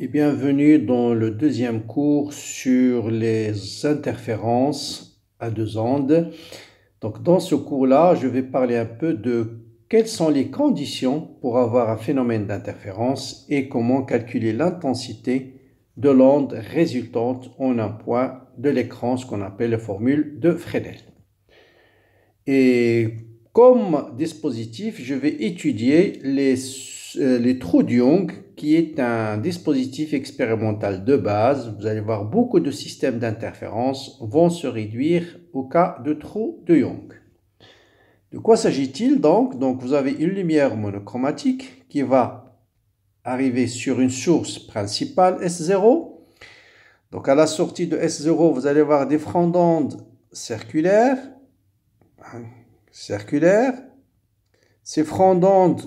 et bienvenue dans le deuxième cours sur les interférences à deux ondes. Donc dans ce cours-là, je vais parler un peu de quelles sont les conditions pour avoir un phénomène d'interférence et comment calculer l'intensité de l'onde résultante en un point de l'écran, ce qu'on appelle la formule de Fresnel. Et comme dispositif, je vais étudier les euh, les trous Young, qui est un dispositif expérimental de base, vous allez voir beaucoup de systèmes d'interférence vont se réduire au cas de trous de Young. De quoi s'agit-il donc Donc vous avez une lumière monochromatique qui va arriver sur une source principale S0. Donc à la sortie de S0, vous allez voir des fronts hein, circulaires, Ces frondes,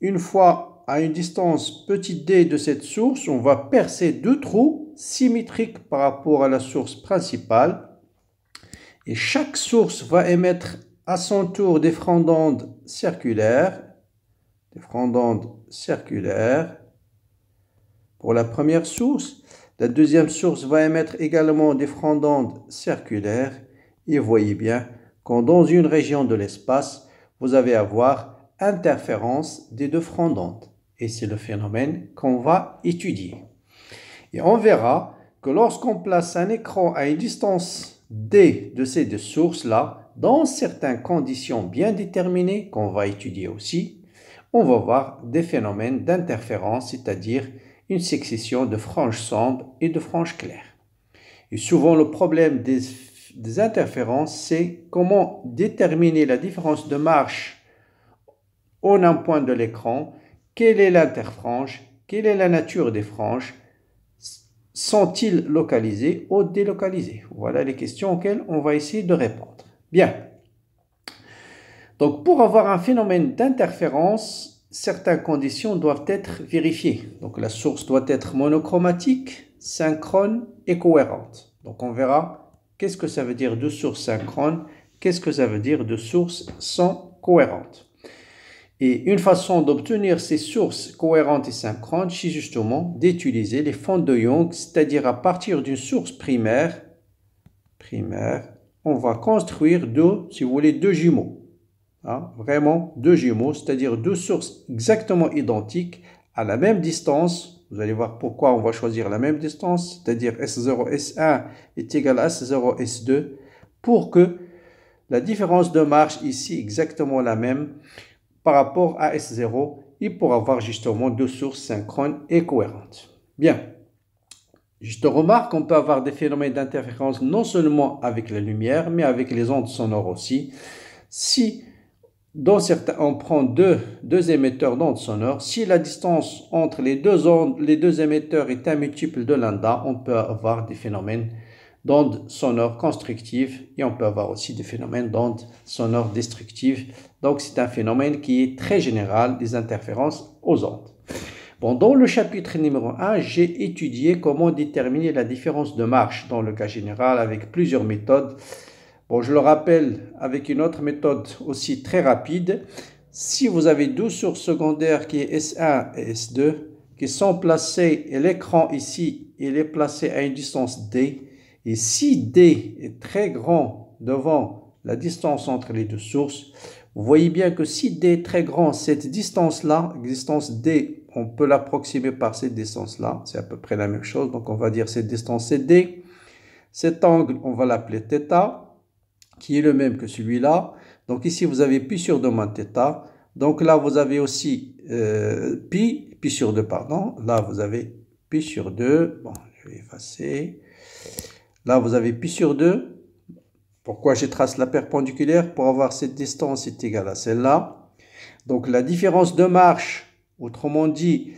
une fois à une distance petite d de cette source, on va percer deux trous symétriques par rapport à la source principale. Et chaque source va émettre à son tour des frondantes circulaires. Des francs circulaires pour la première source. La deuxième source va émettre également des frondantes circulaires. Et voyez bien quand dans une région de l'espace, vous avez à voir interférence des deux frondantes. Et c'est le phénomène qu'on va étudier. Et on verra que lorsqu'on place un écran à une distance D de ces deux sources-là, dans certaines conditions bien déterminées, qu'on va étudier aussi, on va voir des phénomènes d'interférence, c'est-à-dire une succession de franges sombres et de franges claires. Et souvent, le problème des, interférences, c'est comment déterminer la différence de marche en un point de l'écran quelle est l'interfrange, Quelle est la nature des franges, Sont-ils localisés ou délocalisés Voilà les questions auxquelles on va essayer de répondre. Bien. Donc pour avoir un phénomène d'interférence, certaines conditions doivent être vérifiées. Donc la source doit être monochromatique, synchrone et cohérente. Donc on verra qu'est-ce que ça veut dire de source synchrone, qu'est-ce que ça veut dire de source sans cohérente. Et une façon d'obtenir ces sources cohérentes et synchrones, c'est justement d'utiliser les fonds de Young, c'est-à-dire à partir d'une source primaire, primaire, on va construire deux, si vous voulez, deux jumeaux. Hein, vraiment deux jumeaux, c'est-à-dire deux sources exactement identiques à la même distance. Vous allez voir pourquoi on va choisir la même distance, c'est-à-dire S0, S1 est égal à S0, S2, pour que la différence de marche ici exactement la même par rapport à S0 il pourra avoir justement deux sources synchrones et cohérentes. Bien. Juste remarque on peut avoir des phénomènes d'interférence non seulement avec la lumière, mais avec les ondes sonores aussi. Si dans certains, on prend deux, deux émetteurs d'ondes sonores. Si la distance entre les deux, ondes, les deux émetteurs est un multiple de lambda, on peut avoir des phénomènes d'ondes sonores constructives et on peut avoir aussi des phénomènes d'ondes sonores destructives donc c'est un phénomène qui est très général des interférences aux ondes. Bon, dans le chapitre numéro 1, j'ai étudié comment déterminer la différence de marche dans le cas général avec plusieurs méthodes. Bon, je le rappelle avec une autre méthode aussi très rapide. Si vous avez deux sources secondaires qui sont S1 et S2 qui sont placées et l'écran ici, il est placé à une distance D. Et si D est très grand devant la distance entre les deux sources, vous voyez bien que si D est très grand, cette distance-là, distance D, on peut l'approximer par cette distance-là. C'est à peu près la même chose. Donc, on va dire cette distance, c'est D. Cet angle, on va l'appeler θ, qui est le même que celui-là. Donc, ici, vous avez π sur 2 moins θ. Donc, là, vous avez aussi euh, pi, sur 2, pardon. Là, vous avez π sur 2. Bon, je vais effacer. Là, vous avez π sur 2. Pourquoi je trace la perpendiculaire Pour avoir cette distance est égale à celle-là. Donc la différence de marche, autrement dit,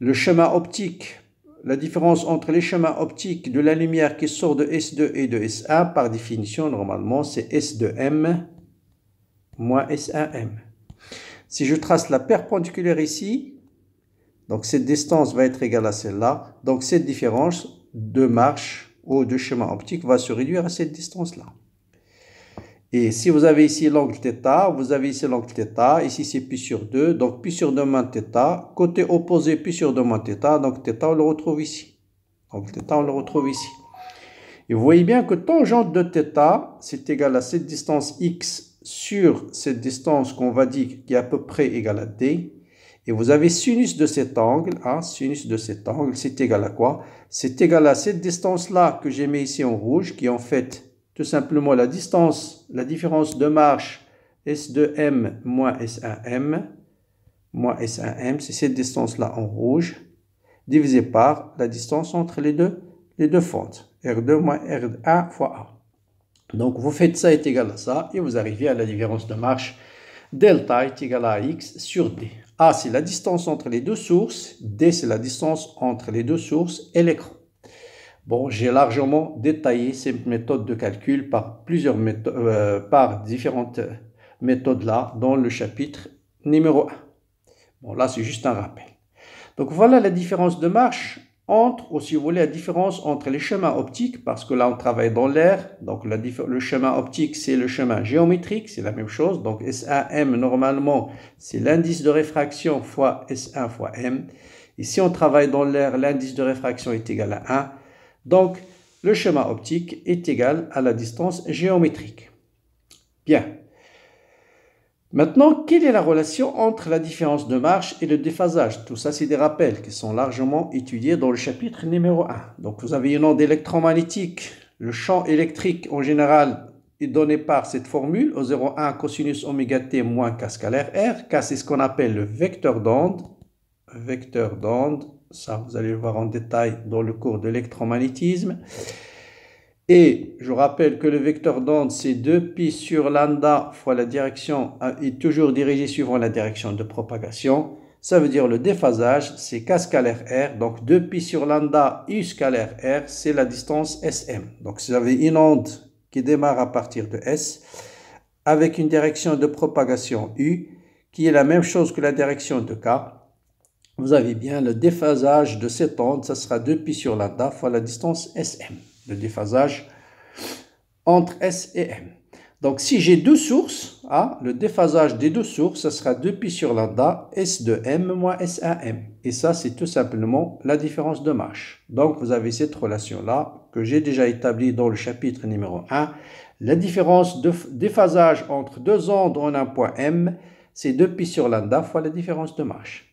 le chemin optique, la différence entre les chemins optiques de la lumière qui sort de S2 et de S1, par définition, normalement, c'est S2M moins S1M. Si je trace la perpendiculaire ici, donc cette distance va être égale à celle-là. Donc cette différence de marche ou de chemin optique va se réduire à cette distance-là. Et si vous avez ici l'angle θ, vous avez ici l'angle θ, ici c'est π sur 2, donc π sur 2 moins θ, côté opposé π sur 2 moins θ, donc θ on le retrouve ici. Donc θ on le retrouve ici. Et vous voyez bien que tangente de θ, c'est égal à cette distance x sur cette distance qu'on va dire qui est à peu près égale à d. Et vous avez sinus de cet angle, hein, sinus de cet angle, c'est égal à quoi C'est égal à cette distance-là que j'ai mis ici en rouge, qui en fait tout simplement la distance, la différence de marche S2M moins S1M, moins S1M, c'est cette distance-là en rouge, divisé par la distance entre les deux, les deux fentes, R2 moins R1 fois A. Donc vous faites ça est égal à ça, et vous arrivez à la différence de marche delta est égal à x sur d. A, c'est la distance entre les deux sources, d, c'est la distance entre les deux sources et l'écran. Bon, j'ai largement détaillé ces méthodes de calcul par, plusieurs euh, par différentes euh, méthodes-là dans le chapitre numéro 1. Bon, là, c'est juste un rappel. Donc, voilà la différence de marche entre, ou si vous voulez, la différence entre les chemins optiques, parce que là, on travaille dans l'air. Donc, le chemin optique, c'est le chemin géométrique, c'est la même chose. Donc, S1M, normalement, c'est l'indice de réfraction fois S1 fois M. Ici, on travaille dans l'air, l'indice de réfraction est égal à 1. Donc, le schéma optique est égal à la distance géométrique. Bien. Maintenant, quelle est la relation entre la différence de marche et le déphasage Tout ça, c'est des rappels qui sont largement étudiés dans le chapitre numéro 1. Donc, vous avez une onde électromagnétique. Le champ électrique, en général, est donné par cette formule, au 0,1 cosinus oméga t moins k scalaire r. k, c'est ce qu'on appelle le vecteur d'onde. Vecteur d'onde ça, vous allez le voir en détail dans le cours de l'électromagnétisme. Et je rappelle que le vecteur d'onde, c'est 2pi sur lambda fois la direction, est toujours dirigé suivant la direction de propagation. Ça veut dire le déphasage, c'est K scalaire R. Donc 2pi sur lambda U scalaire R, c'est la distance SM. Donc vous avez une onde qui démarre à partir de S, avec une direction de propagation U, qui est la même chose que la direction de K, vous avez bien le déphasage de cette onde, ça sera 2π sur lambda fois la distance Sm, le déphasage entre S et M. Donc si j'ai deux sources, hein, le déphasage des deux sources, ça sera 2π sur lambda, S 2 M moins S1M. Et ça, c'est tout simplement la différence de marche. Donc vous avez cette relation-là que j'ai déjà établie dans le chapitre numéro 1. La différence de déphasage entre deux ondes en un point M, c'est 2π sur lambda fois la différence de marche.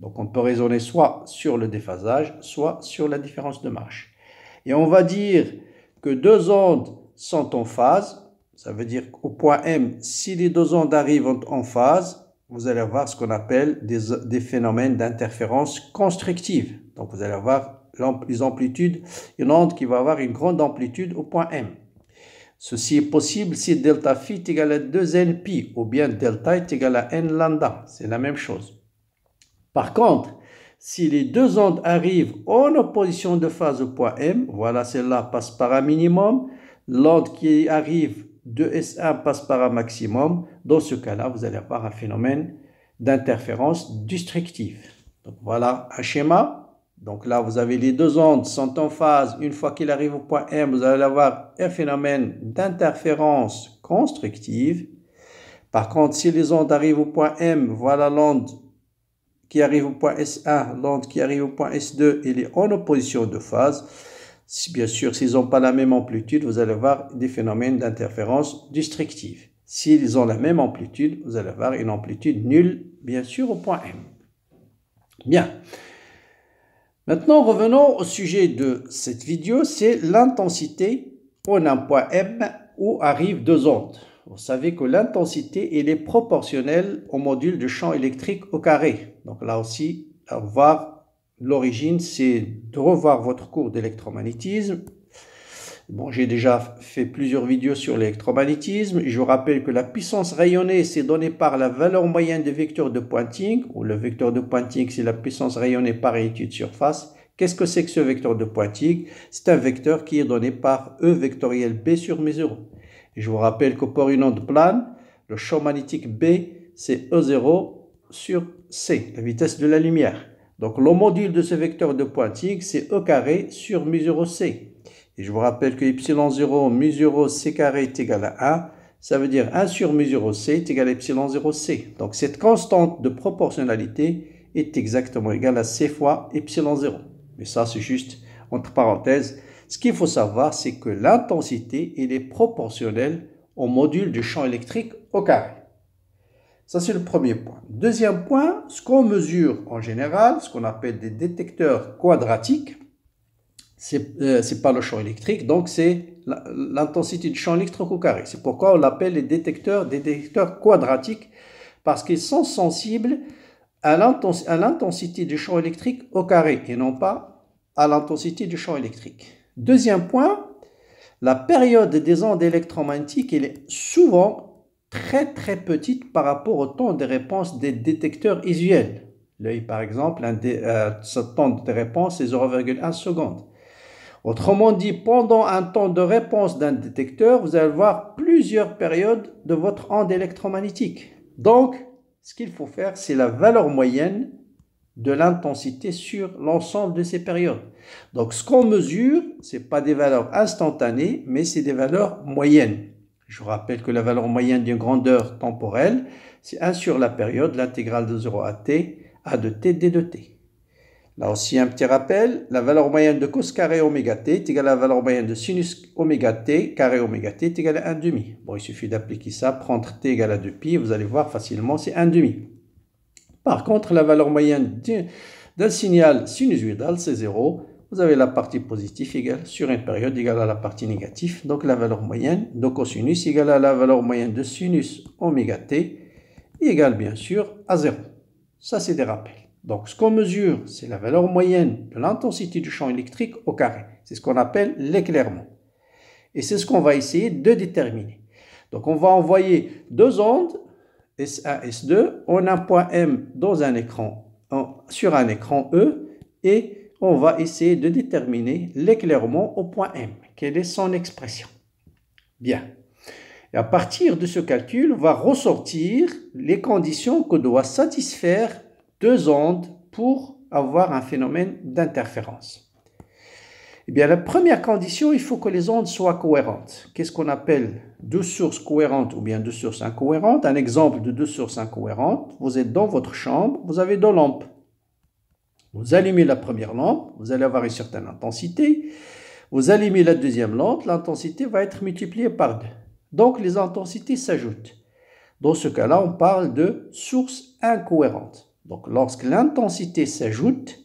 Donc on peut raisonner soit sur le déphasage, soit sur la différence de marche. Et on va dire que deux ondes sont en phase, ça veut dire qu'au point M, si les deux ondes arrivent en phase, vous allez avoir ce qu'on appelle des, phénomènes d'interférence constructive. Donc vous allez avoir les amplitudes, une onde qui va avoir une grande amplitude au point M. Ceci est possible si delta phi est égal à 2n pi ou bien delta est égal à n lambda. C'est la même chose. Par contre, si les deux ondes arrivent en opposition de phase au point M, voilà, celle-là passe par un minimum, l'onde qui arrive de S1 passe par un maximum, dans ce cas-là, vous allez avoir un phénomène d'interférence destructive. Donc voilà un schéma. Donc là, vous avez les deux ondes sont en phase. Une fois qu'il arrive au point M, vous allez avoir un phénomène d'interférence constructive. Par contre, si les ondes arrivent au point M, voilà l'onde qui arrive au point S1, l'onde qui arrive au point S2, il est en opposition de phase. Bien sûr, s'ils n'ont pas la même amplitude, vous allez avoir des phénomènes d'interférence destructive. S'ils ont la même amplitude, vous allez avoir une amplitude nulle, bien sûr, au point M. Bien. Maintenant, revenons au sujet de cette vidéo, c'est l'intensité en un point M où arrivent deux ondes. Vous savez que l'intensité, est proportionnelle au module de champ électrique au carré. Donc là aussi, revoir l'origine, c'est de revoir votre cours d'électromagnétisme. Bon, j'ai déjà fait plusieurs vidéos sur l'électromagnétisme. Je vous rappelle que la puissance rayonnée, c'est donnée par la valeur moyenne des vecteurs de pointing, ou le vecteur de pointing, c'est la puissance rayonnée par étude surface. Qu'est-ce que c'est que ce vecteur de pointing C'est un vecteur qui est donné par E vectoriel B sur mesure. Et je vous rappelle qu'au une onde plane, le champ magnétique B, c'est E0 sur C, la vitesse de la lumière. Donc le module de ce vecteur de pointe x, c'est E carré sur mu 0 C. Et je vous rappelle que y 0 mu 0 C carré est égal à 1. Ça veut dire 1 sur mu 0 C est égal à y 0 C. Donc cette constante de proportionnalité est exactement égale à C fois y 0. Mais ça, c'est juste entre parenthèses ce qu'il faut savoir, c'est que l'intensité est proportionnelle au module du champ électrique au carré. Ça, c'est le premier point. Deuxième point, ce qu'on mesure en général, ce qu'on appelle des détecteurs quadratiques, c'est n'est euh, pas le champ électrique, donc c'est l'intensité du champ électrique au carré. C'est pourquoi on l'appelle les détecteurs, des détecteurs quadratiques, parce qu'ils sont sensibles à l'intensité du champ électrique au carré et non pas à l'intensité du champ électrique. Deuxième point, la période des ondes électromagnétiques est souvent très très petite par rapport au temps de réponse des détecteurs usuels. L'œil, par exemple, un euh, temps de réponse est 0,1 seconde. Autrement dit, pendant un temps de réponse d'un détecteur, vous allez voir plusieurs périodes de votre onde électromagnétique. Donc, ce qu'il faut faire, c'est la valeur moyenne de l'intensité sur l'ensemble de ces périodes. Donc ce qu'on mesure, ce n'est pas des valeurs instantanées, mais c'est des valeurs moyennes. Je rappelle que la valeur moyenne d'une grandeur temporelle, c'est 1 sur la période, l'intégrale de 0 à t, a de t, d de t. Là aussi, un petit rappel, la valeur moyenne de cos carré oméga t est égale à la valeur moyenne de sinus oméga t carré oméga t est égale à 1,5. Bon, il suffit d'appliquer ça, prendre t égale à 2pi, vous allez voir facilement, c'est demi. Par contre, la valeur moyenne d'un signal sinusoidal, c'est 0. Vous avez la partie positive égale sur une période égale à la partie négative. Donc la valeur moyenne de cosinus égale à la valeur moyenne de sinus oméga t égale bien sûr à 0. Ça, c'est des rappels. Donc ce qu'on mesure, c'est la valeur moyenne de l'intensité du champ électrique au carré. C'est ce qu'on appelle l'éclairement. Et c'est ce qu'on va essayer de déterminer. Donc on va envoyer deux ondes S1, S2, on a point M dans un écran, sur un écran E, et on va essayer de déterminer l'éclairement au point M. Quelle est son expression Bien. Et à partir de ce calcul, va ressortir les conditions que doivent satisfaire deux ondes pour avoir un phénomène d'interférence. Eh bien, la première condition, il faut que les ondes soient cohérentes. Qu'est-ce qu'on appelle deux sources cohérentes ou bien deux sources incohérentes Un exemple de deux sources incohérentes, vous êtes dans votre chambre, vous avez deux lampes. Vous allumez la première lampe, vous allez avoir une certaine intensité. Vous allumez la deuxième lampe, l'intensité va être multipliée par deux. Donc les intensités s'ajoutent. Dans ce cas-là, on parle de sources incohérentes. Donc lorsque l'intensité s'ajoute,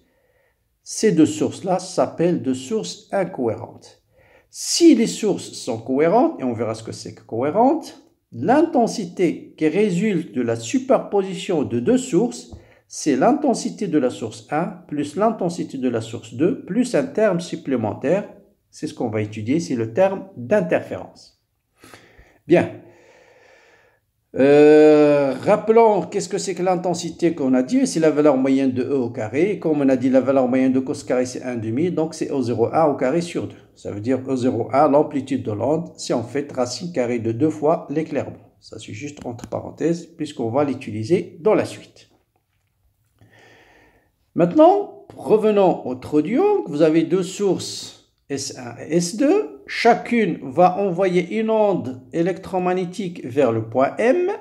ces deux sources-là s'appellent deux sources incohérentes. Si les sources sont cohérentes, et on verra ce que c'est que cohérente, l'intensité qui résulte de la superposition de deux sources, c'est l'intensité de la source 1 plus l'intensité de la source 2 plus un terme supplémentaire. C'est ce qu'on va étudier, c'est le terme d'interférence. Bien, euh, rappelons qu'est-ce que c'est que l'intensité qu'on a dit, c'est la valeur moyenne de E au carré. Comme on a dit, la valeur moyenne de cos carré, c'est 1,5, donc c'est E0A au carré sur 2. Ça veut dire E0A, l'amplitude de l'onde, c'est en fait racine carrée de 2 fois l'éclairement. Ça, c'est juste entre parenthèses, puisqu'on va l'utiliser dans la suite. Maintenant, revenons au trodion. Vous avez deux sources S1 et S2 chacune va envoyer une onde électromagnétique vers le point M,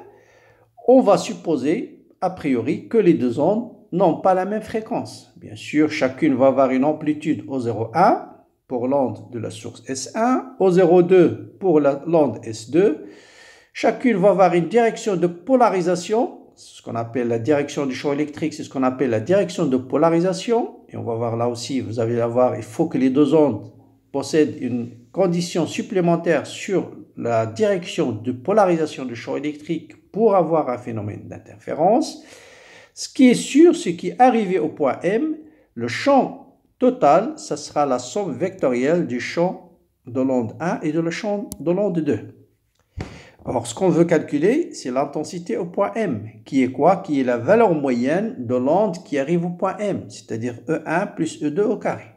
on va supposer, a priori, que les deux ondes n'ont pas la même fréquence. Bien sûr, chacune va avoir une amplitude au 0,1 pour l'onde de la source S1, au 0,2 pour l'onde S2. Chacune va avoir une direction de polarisation, ce qu'on appelle la direction du champ électrique, c'est ce qu'on appelle la direction de polarisation. Et on va voir là aussi, vous allez la il faut que les deux ondes possèdent une condition supplémentaire sur la direction de polarisation du champ électrique pour avoir un phénomène d'interférence. Ce qui est sûr, c'est qu'arrivé au point M, le champ total, ça sera la somme vectorielle du champ de l'onde 1 et de le champ de l'onde 2. Alors ce qu'on veut calculer, c'est l'intensité au point M, qui est quoi Qui est la valeur moyenne de l'onde qui arrive au point M, c'est-à-dire E1 plus E2 au carré.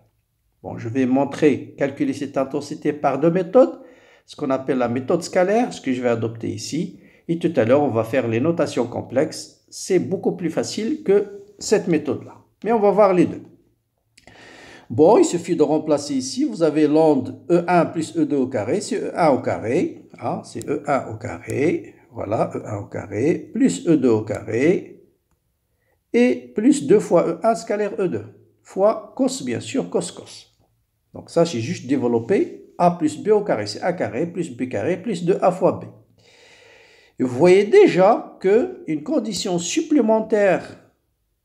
Bon, je vais montrer, calculer cette intensité par deux méthodes, ce qu'on appelle la méthode scalaire, ce que je vais adopter ici. Et tout à l'heure, on va faire les notations complexes. C'est beaucoup plus facile que cette méthode-là. Mais on va voir les deux. Bon, il suffit de remplacer ici. Vous avez l'onde E1 plus E2 au carré. C'est E1 au carré. Ah, c'est E1 au carré. Voilà, E1 au carré. Plus E2 au carré. Et plus 2 fois E1 scalaire E2. Fois cos, bien sûr, cos cos. Donc ça, j'ai juste développé a plus b au carré. C'est a carré plus b carré plus 2a fois b. vous voyez déjà qu'une condition supplémentaire,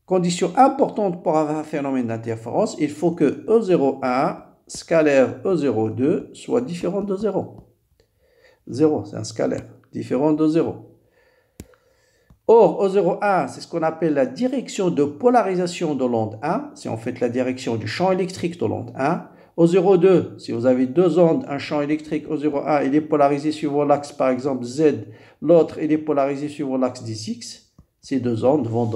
condition importante pour avoir un phénomène d'interférence, il faut que E01 scalaire E02 soit différent de 0. 0, c'est un scalaire, différent de 0. Or, e 01 c'est ce qu'on appelle la direction de polarisation de l'onde 1, c'est en fait la direction du champ électrique de l'onde 1. Au 0,2, si vous avez deux ondes, un champ électrique au 0,1, il est polarisé suivant l'axe, par exemple, Z. L'autre, il est polarisé suivant l'axe 10X. Ces deux ondes vont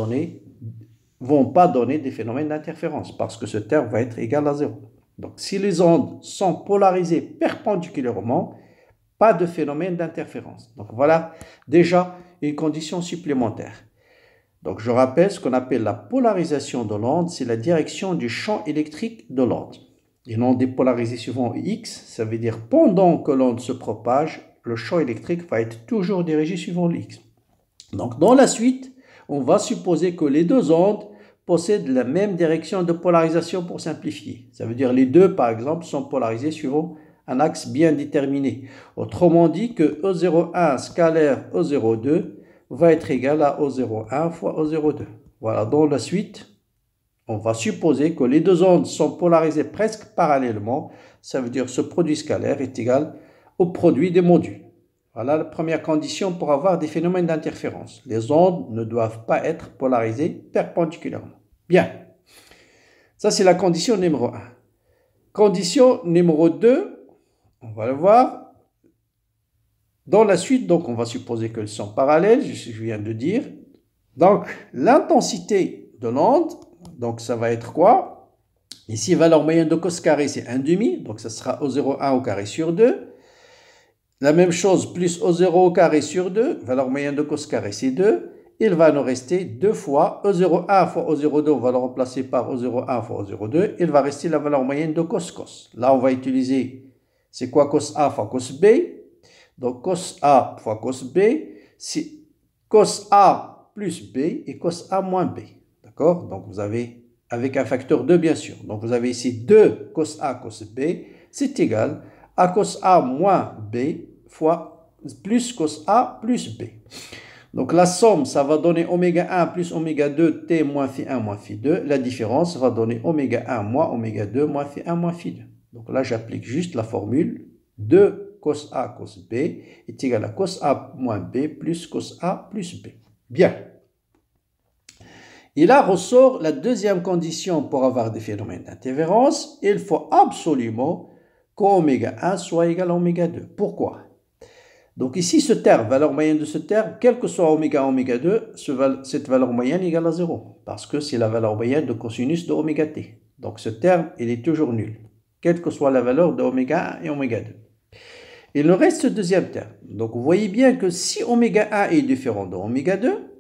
vont pas donner des phénomènes d'interférence parce que ce terme va être égal à 0. Donc si les ondes sont polarisées perpendiculairement, pas de phénomène d'interférence. Donc voilà déjà une condition supplémentaire. Donc je rappelle ce qu'on appelle la polarisation de l'onde, c'est la direction du champ électrique de l'onde. Et non polarisée suivant X, ça veut dire pendant que l'onde se propage, le champ électrique va être toujours dirigé suivant X. Donc dans la suite, on va supposer que les deux ondes possèdent la même direction de polarisation pour simplifier. Ça veut dire les deux, par exemple, sont polarisés suivant un axe bien déterminé. Autrement dit que e 01 scalaire e 02 va être égal à O01 fois O02. Voilà, dans la suite, on va supposer que les deux ondes sont polarisées presque parallèlement. Ça veut dire que ce produit scalaire est égal au produit des modules. Voilà la première condition pour avoir des phénomènes d'interférence. Les ondes ne doivent pas être polarisées perpendiculairement. Bien. Ça, c'est la condition numéro 1. Condition numéro 2, on va le voir. Dans la suite, donc, on va supposer qu'elles sont parallèles, je viens de dire. Donc, l'intensité de l'onde donc ça va être quoi Ici, valeur moyenne de cos carré, c'est 1,5. Donc ça sera O0,1 au carré sur 2. La même chose, plus O0 au carré sur 2. Valeur moyenne de cos carré, c'est 2. Il va nous rester 2 fois O0,1 fois O0,2. On va le remplacer par O0,1 fois O0,2. Il va rester la valeur moyenne de cos cos. Là, on va utiliser, c'est quoi cos A fois cos B Donc cos A fois cos B, c'est cos A plus B et cos A moins B. D'accord Donc vous avez, avec un facteur 2 bien sûr, donc vous avez ici 2 cos A cos B, c'est égal à cos A moins B fois plus cos A plus B. Donc la somme, ça va donner oméga 1 plus oméga 2 t moins phi 1 moins phi 2. La différence va donner oméga 1 moins oméga 2 moins phi 1 moins phi 2. Donc là, j'applique juste la formule 2 cos A cos B est égal à cos A moins B plus cos A plus B. Bien. Et là ressort la deuxième condition pour avoir des phénomènes d'interférence, il faut absolument qu'oméga 1 soit égal à oméga 2. Pourquoi Donc ici, ce terme, valeur moyenne de ce terme, quel que soit oméga oméga 2, cette valeur moyenne est égale à 0, parce que c'est la valeur moyenne de cosinus de oméga t. Donc ce terme, il est toujours nul, quelle que soit la valeur de oméga 1 et oméga 2. Il le reste ce deuxième terme. Donc vous voyez bien que si oméga 1 est différent de oméga 2,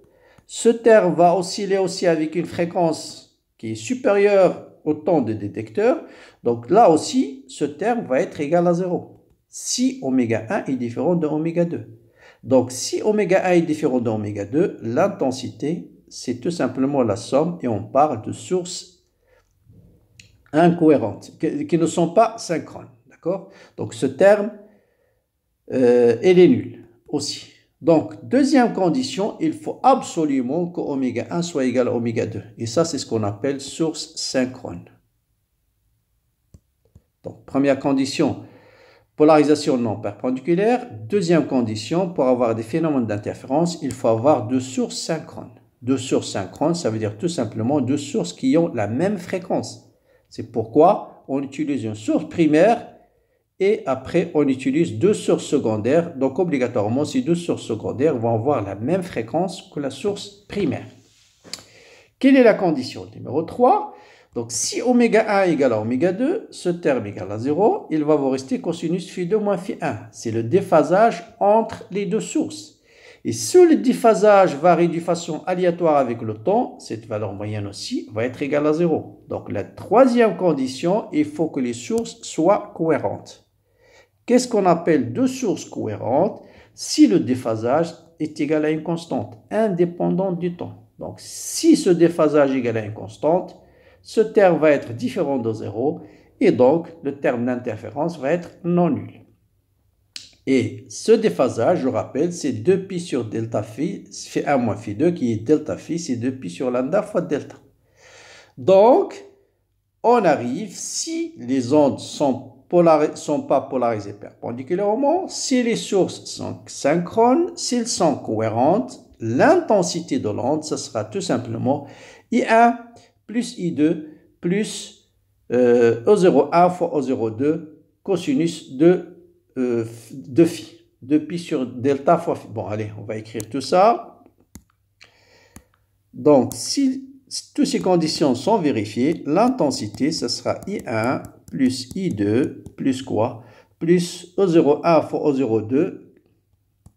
ce terme va osciller aussi avec une fréquence qui est supérieure au temps de détecteur. Donc là aussi, ce terme va être égal à 0. Si oméga 1 est différent de oméga 2. Donc si oméga 1 est différent de oméga 2, l'intensité, c'est tout simplement la somme et on parle de sources incohérentes, qui ne sont pas synchrones. D'accord Donc ce terme, euh, est nul aussi. Donc, deuxième condition, il faut absolument que oméga 1 soit égal à oméga 2. Et ça, c'est ce qu'on appelle source synchrone. Donc, première condition, polarisation non perpendiculaire. Deuxième condition, pour avoir des phénomènes d'interférence, il faut avoir deux sources synchrones. Deux sources synchrones, ça veut dire tout simplement deux sources qui ont la même fréquence. C'est pourquoi on utilise une source primaire et après, on utilise deux sources secondaires. Donc, obligatoirement, ces deux sources secondaires vont avoir la même fréquence que la source primaire. Quelle est la condition Numéro 3. Donc, si oméga 1 égal à oméga 2, ce terme égale à 0, il va vous rester cosinus phi 2 moins phi 1. C'est le déphasage entre les deux sources. Et si le déphasage varie de façon aléatoire avec le temps, cette valeur moyenne aussi va être égale à 0. Donc, la troisième condition, il faut que les sources soient cohérentes. Qu'est-ce qu'on appelle deux sources cohérentes si le déphasage est égal à une constante, indépendante du temps Donc si ce déphasage est égal à une constante, ce terme va être différent de zéro et donc le terme d'interférence va être non nul. Et ce déphasage, je rappelle, c'est 2pi sur delta phi, c'est 1 moins phi 2, qui est delta phi, c'est 2pi sur lambda fois delta. Donc, on arrive, si les ondes sont sont pas polarisés perpendiculairement, si les sources sont synchrones, s'ils sont cohérentes, l'intensité de l'onde, ce sera tout simplement I1 plus I2 plus euh, o 01 fois O02 cosinus de, euh, de phi. De pi sur delta fois phi. Bon, allez, on va écrire tout ça. Donc, si toutes ces conditions sont vérifiées, l'intensité, ce sera I1 plus I2 plus quoi Plus O01 fois O02,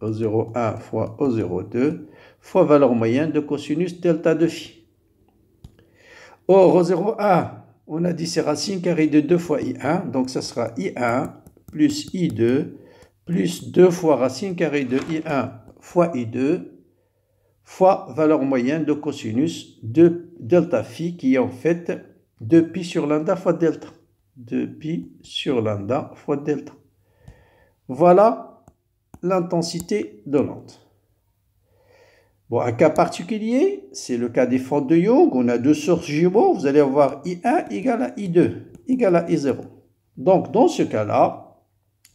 O01 fois O02, fois valeur moyenne de cosinus delta de phi. Or, O01, on a dit c'est racine carrée de 2 fois I1, donc ça sera I1 plus I2 plus 2 fois racine carrée de I1 fois I2 fois valeur moyenne de cosinus de delta phi qui est en fait 2 pi sur lambda fois delta de pi sur lambda fois delta. Voilà l'intensité de l'onde. Bon, un cas particulier, c'est le cas des fentes de Young. On a deux sources jumeaux. Vous allez avoir I1 égale à I2 égale à I0. Donc, dans ce cas-là,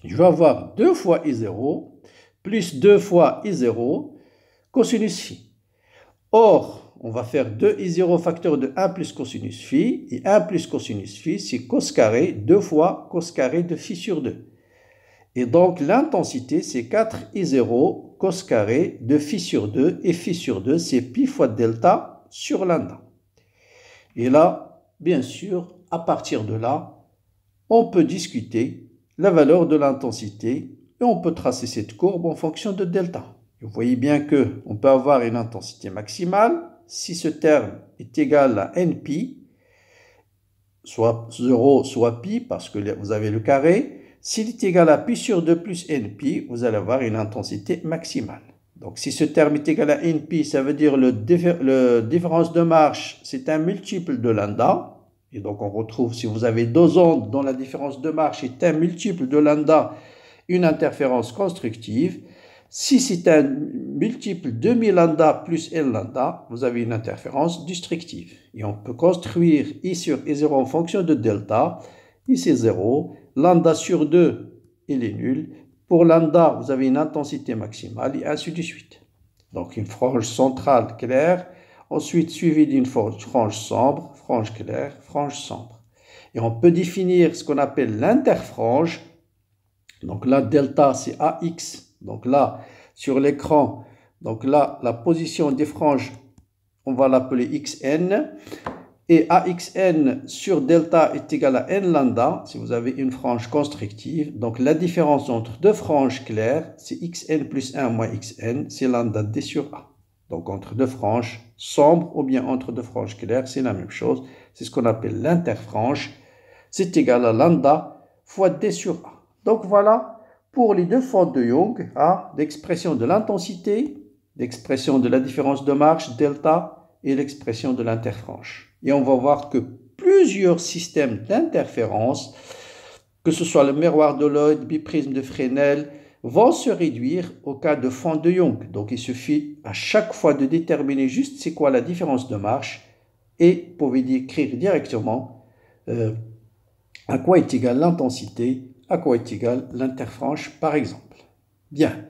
je vais avoir 2 fois I0 plus 2 fois I0 cosinus phi. Or, on va faire 2 i 0 facteur de 1 plus cosinus phi, et 1 plus cosinus phi, c'est cos carré 2 fois cos carré de phi sur 2. Et donc l'intensité, c'est 4 i 0 cos carré de phi sur 2, et phi sur 2, c'est pi fois delta sur lambda. Et là, bien sûr, à partir de là, on peut discuter la valeur de l'intensité, et on peut tracer cette courbe en fonction de delta. Vous voyez bien que on peut avoir une intensité maximale, si ce terme est égal à pi, soit 0, soit pi, parce que vous avez le carré, s'il est égal à pi sur 2 plus pi, vous allez avoir une intensité maximale. Donc si ce terme est égal à pi, ça veut dire le, différence de marche, c'est un multiple de lambda. Et donc on retrouve, si vous avez deux ondes dont la différence de marche est un multiple de lambda, une interférence constructive. Si c'est un multiple demi lambda plus lambda, vous avez une interférence destructive. Et on peut construire I sur I0 en fonction de delta. I c'est 0, lambda sur 2, il est nul. Pour lambda, vous avez une intensité maximale et ainsi de suite. Donc une frange centrale claire, ensuite suivie d'une frange sombre, frange claire, frange sombre. Et on peut définir ce qu'on appelle l'interfrange. Donc là, delta, c'est AX. Donc là, sur l'écran, donc là, la position des franges, on va l'appeler xn. Et axn sur delta est égal à n lambda, si vous avez une frange constructive. Donc la différence entre deux franges claires, c'est xn plus 1 moins xn, c'est lambda d sur a. Donc entre deux franges sombres ou bien entre deux franges claires, c'est la même chose. C'est ce qu'on appelle l'interfrange. C'est égal à lambda fois d sur a. Donc voilà pour les deux formes de Young, hein, l'expression de l'intensité l'expression de la différence de marche, delta, et l'expression de l'interfranche. Et on va voir que plusieurs systèmes d'interférence, que ce soit le miroir de Lloyd, biprisme de Fresnel, vont se réduire au cas de fond de Young. Donc il suffit à chaque fois de déterminer juste c'est quoi la différence de marche et pouvez écrire directement euh, à quoi est égale l'intensité, à quoi est égale l'interfranche par exemple. Bien.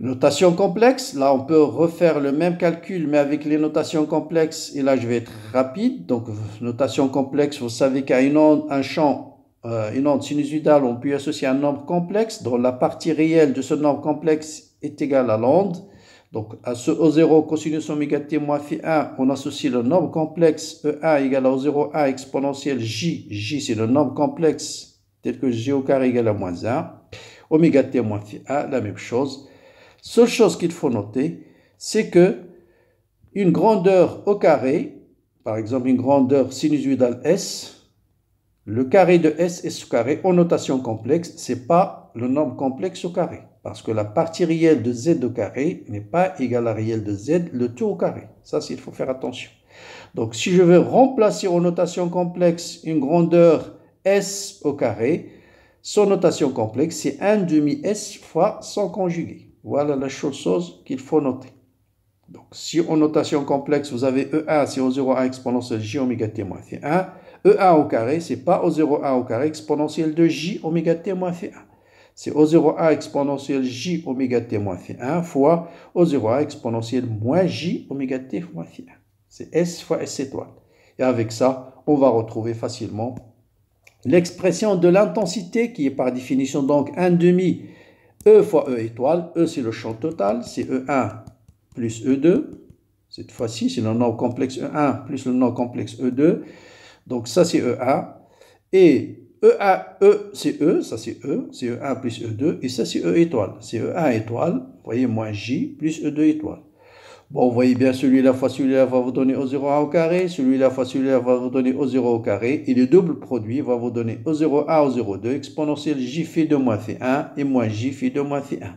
Notation complexe, là on peut refaire le même calcul, mais avec les notations complexes, et là je vais être rapide. Donc notation complexe, vous savez qu'à une onde, un champ, euh, une onde sinusoidale, on peut associer un nombre complexe, dont la partie réelle de ce nombre complexe est égale à l'onde. Donc à ce O0 cosinus oméga t moins phi 1, on associe le nombre complexe E1 égale à O0 a exponentielle J. J c'est le nombre complexe tel que J au carré égale à moins 1. Oméga t moins phi 1, la même chose. Seule chose qu'il faut noter, c'est que une grandeur au carré, par exemple une grandeur sinusoidale S, le carré de S est sous-carré en notation complexe, c'est pas le nombre complexe au carré, parce que la partie réelle de Z au carré n'est pas égale à la réelle de Z, le tout au carré. Ça, il faut faire attention. Donc, si je veux remplacer en notation complexe une grandeur S au carré, son notation complexe, c'est 1 demi S fois son conjugué. Voilà la chose qu'il faut noter. Donc, si en notation complexe, vous avez E1, c'est O0A exponentielle J oméga T moins f 1 E1 au carré, c'est pas O0A au carré exponentielle de J oméga T moins f 1 C'est O0A exponentielle J oméga T moins f 1 fois O0A exponentielle moins J oméga T moins f 1 C'est S fois S étoile. Et avec ça, on va retrouver facilement l'expression de l'intensité qui est par définition donc 1 E fois E étoile, E c'est le champ total, c'est E1 plus E2. Cette fois-ci, c'est le nombre complexe E1 plus le nombre complexe E2. Donc ça, c'est E1. Et E1, E, c'est E, ça c'est E, c'est E1 plus E2. Et ça, c'est E étoile. C'est E1 étoile, vous voyez, moins J plus E2 étoile. Bon, vous voyez bien, celui-là fois celui-là va vous donner au 0 au carré, celui-là fois celui-là va vous donner au 0 au carré, et le double produit va vous donner au 0a au 0,2 exponentielle j phi de moins phi 1 et moins j phi de moins phi 1.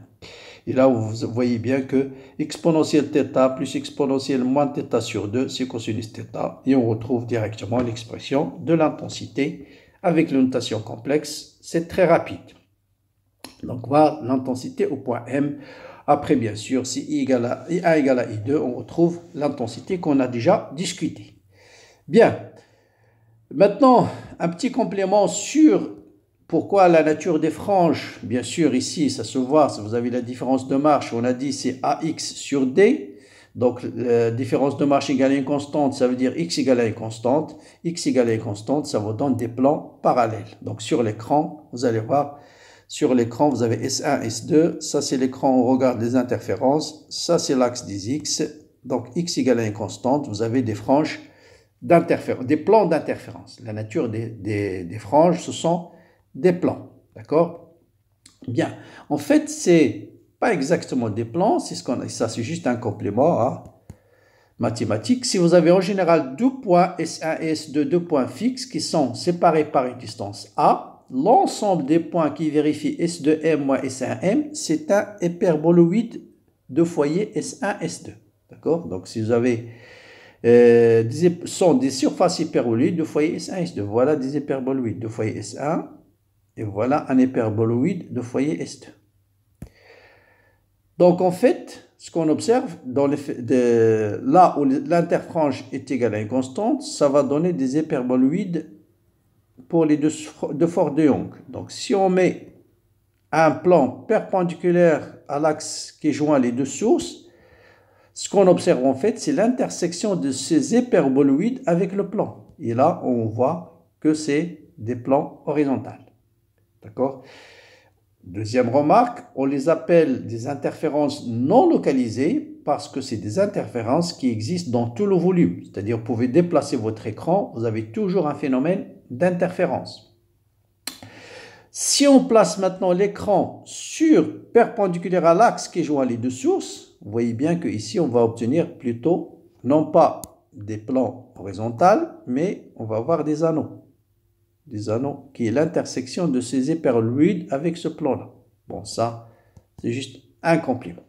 Et là, vous voyez bien que exponentielle θ plus exponentielle moins θ sur 2, c'est cosinus θ. Et on retrouve directement l'expression de l'intensité avec la notation complexe. C'est très rapide. Donc, voir l'intensité au point M après, bien sûr, si I égale égale à I2, on retrouve l'intensité qu'on a déjà discutée. Bien. Maintenant, un petit complément sur pourquoi la nature des franges. Bien sûr, ici, ça se voit, vous avez la différence de marche. On a dit c'est AX sur D. Donc, la différence de marche égale à une constante, ça veut dire x égale à une constante. x égale à une constante, ça vous donne des plans parallèles. Donc, sur l'écran, vous allez voir sur l'écran, vous avez S1, S2. Ça, c'est l'écran où on regarde les interférences. Ça, c'est l'axe des X. Donc, X égale à une constante. Vous avez des franges d'interférence, des plans d'interférence. La nature des, franges, ce sont des plans. D'accord Bien. En fait, c'est pas exactement des plans. C'est ce qu'on Ça, c'est juste un complément. mathématique si vous avez en général deux points S1 et S2, deux points fixes qui sont séparés par une distance A, l'ensemble des points qui vérifient S 2 M moins S1M, c'est un hyperboloïde de foyer S1, S2. D'accord Donc si vous avez euh, des, sont des surfaces hyperboloïdes de foyer S1, S2. Voilà des hyperboloïdes de foyer S1 et voilà un hyperboloïde de foyer S2. Donc en fait, ce qu'on observe dans les, de, là où l'interfrange est égale à une constante, ça va donner des hyperboloïdes pour les deux, de de Young. Donc si on met un plan perpendiculaire à l'axe qui joint les deux sources, ce qu'on observe en fait, c'est l'intersection de ces hyperboloïdes avec le plan. Et là, on voit que c'est des plans horizontaux. D'accord Deuxième remarque, on les appelle des interférences non localisées parce que c'est des interférences qui existent dans tout le volume. C'est-à-dire, vous pouvez déplacer votre écran, vous avez toujours un phénomène d'interférence. Si on place maintenant l'écran sur perpendiculaire à l'axe qui joint les deux sources, vous voyez bien que ici on va obtenir plutôt non pas des plans horizontaux, mais on va avoir des anneaux. Des anneaux qui est l'intersection de ces éperluides avec ce plan-là. Bon, ça, c'est juste un compliment.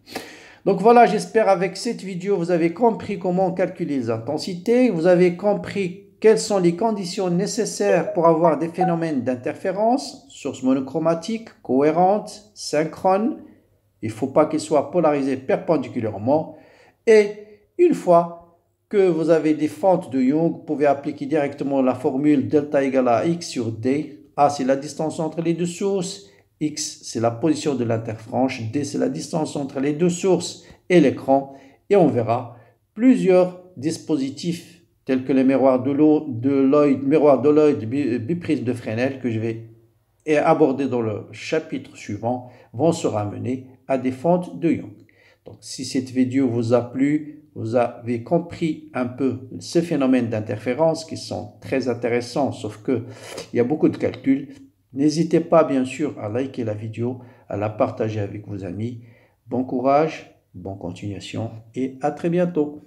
Donc voilà, j'espère avec cette vidéo, vous avez compris comment calculer les intensités, vous avez compris quelles sont les conditions nécessaires pour avoir des phénomènes d'interférence, sources monochromatiques, cohérentes, synchrones, il ne faut pas qu'elles soient polarisées perpendiculairement, et une fois que vous avez des fentes de Young, vous pouvez appliquer directement la formule delta égale à x sur d, a c'est la distance entre les deux sources, x c'est la position de l'interfranche, d c'est la distance entre les deux sources et l'écran, et on verra plusieurs dispositifs tels que les miroirs de lloyd miroirs de l'oeil, biprisme de Fresnel que je vais aborder dans le chapitre suivant, vont se ramener à des fentes de Young. Donc si cette vidéo vous a plu, vous avez compris un peu ces phénomènes d'interférence qui sont très intéressants, sauf que il y a beaucoup de calculs. N'hésitez pas bien sûr à liker la vidéo, à la partager avec vos amis. Bon courage, bonne continuation et à très bientôt.